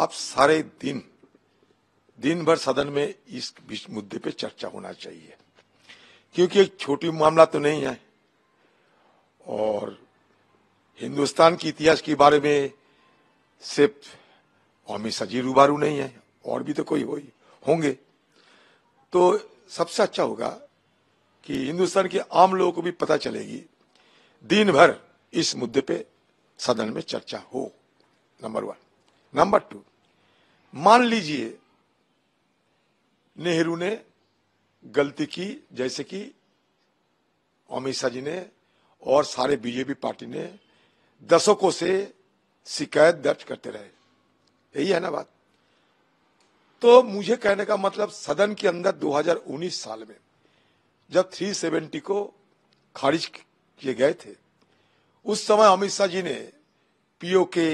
आप सारे दिन दिन भर सदन में इस मुद्दे पे चर्चा होना चाहिए क्योंकि एक छोटी मामला तो नहीं है और हिंदुस्तान के इतिहास के बारे में सिर्फ अमी सजी रूबारू नहीं है और भी तो कोई हो होंगे तो सबसे अच्छा होगा कि हिंदुस्तान के आम लोगों को भी पता चलेगी दिन भर इस मुद्दे पे सदन में चर्चा हो नंबर वन नंबर टू मान लीजिए नेहरू ने गलती की जैसे कि अमित शाह जी ने और सारे बीजेपी पार्टी ने दशकों से शिकायत दर्ज करते रहे यही है ना बात तो मुझे कहने का मतलब सदन के अंदर 2019 साल में जब 370 को खारिज किए गए थे उस समय अमित शाह जी ने पीओके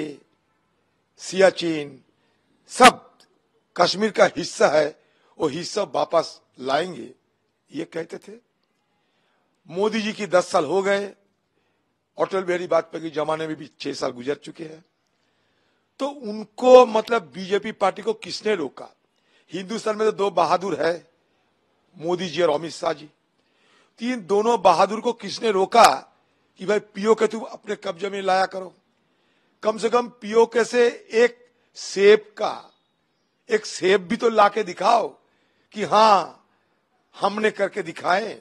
सियाचिन सब कश्मीर का हिस्सा है वो हिस्सा वापस लाएंगे ये कहते थे मोदी जी की दस साल हो गए अटल बिहारी वाजपेयी के जमाने में भी छह साल गुजर चुके हैं तो उनको मतलब बीजेपी पार्टी को किसने रोका हिंदुस्तान में तो दो बहादुर है मोदी जी और अमित शाह जी तीन तो दोनों बहादुर को किसने रोका कि भाई पीओ के तुम अपने कब्जे में लाया करो कम से कम पीओके से एक सेब का एक सेब भी तो लाके दिखाओ कि हाँ हमने करके दिखाए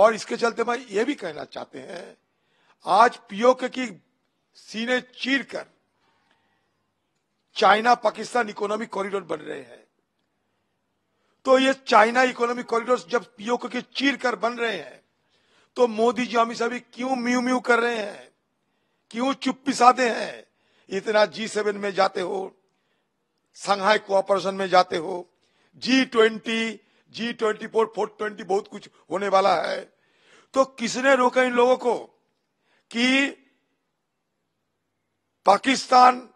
और इसके चलते मैं ये भी कहना चाहते हैं आज पीओके की सीने चीर कर चाइना पाकिस्तान इकोनॉमिक कॉरिडोर बन रहे हैं तो ये चाइना इकोनॉमिक कॉरिडोर जब पीओके के चीर कर बन रहे हैं तो मोदी जी अमित शाह भी क्यों म्यू म्यू कर रहे हैं क्यों चुप पिसाते हैं इतना जी सेवन में जाते हो संघाई कोऑपरेशन में जाते हो G twenty G twenty four four twenty बहुत कुछ होने वाला है तो किसने रोका इन लोगों को कि पाकिस्तान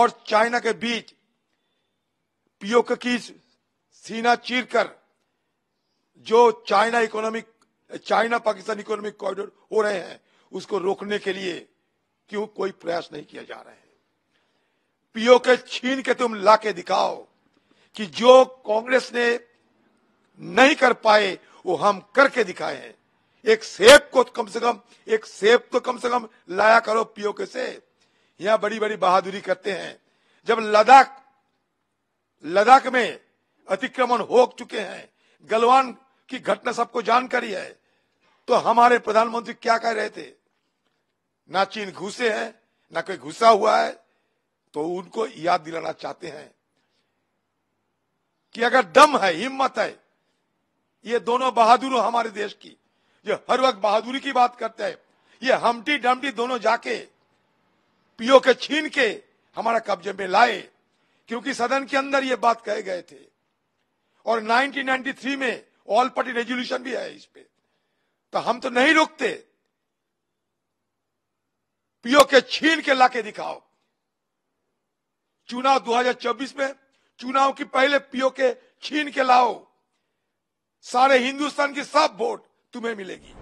और चाइना के बीच पीओके की सीना चीर कर जो China economic China Pakistan economic corridor हो रहे हैं उसको रोकने के लिए क्यों कोई प्रयास नहीं किया जा रहा है पीओ के छीन के तुम लाके दिखाओ कि जो कांग्रेस ने नहीं कर पाए वो हम करके दिखाए हैं एक सेब को कम से कम एक सेब को तो कम से कम लाया करो पीओके से यहां बड़ी बड़ी बहादुरी करते हैं जब लद्दाख लद्दाख में अतिक्रमण हो चुके हैं गलवान की घटना सबको जानकारी है तो हमारे प्रधानमंत्री क्या कह रहे थे ना चीन घुसे हैं ना कोई घुसा हुआ है तो उनको याद दिलाना चाहते हैं कि अगर दम है हिम्मत है ये दोनों बहादुर हमारे देश की जो हर वक्त बहादुरी की बात करते हैं ये हमटी डमटी दोनों जाके पीओ के छीन के हमारा कब्जे में लाए क्योंकि सदन के अंदर ये बात कहे गए थे और 1993 में ऑल पार्टी रेजोल्यूशन भी है इस पे तो हम तो नहीं रोकते पीओ के छीन के लाके दिखाओ चुनाव 2024 में चुनाव की पहले पीओ के छीन के लाओ सारे हिंदुस्तान की सब वोट तुम्हें मिलेगी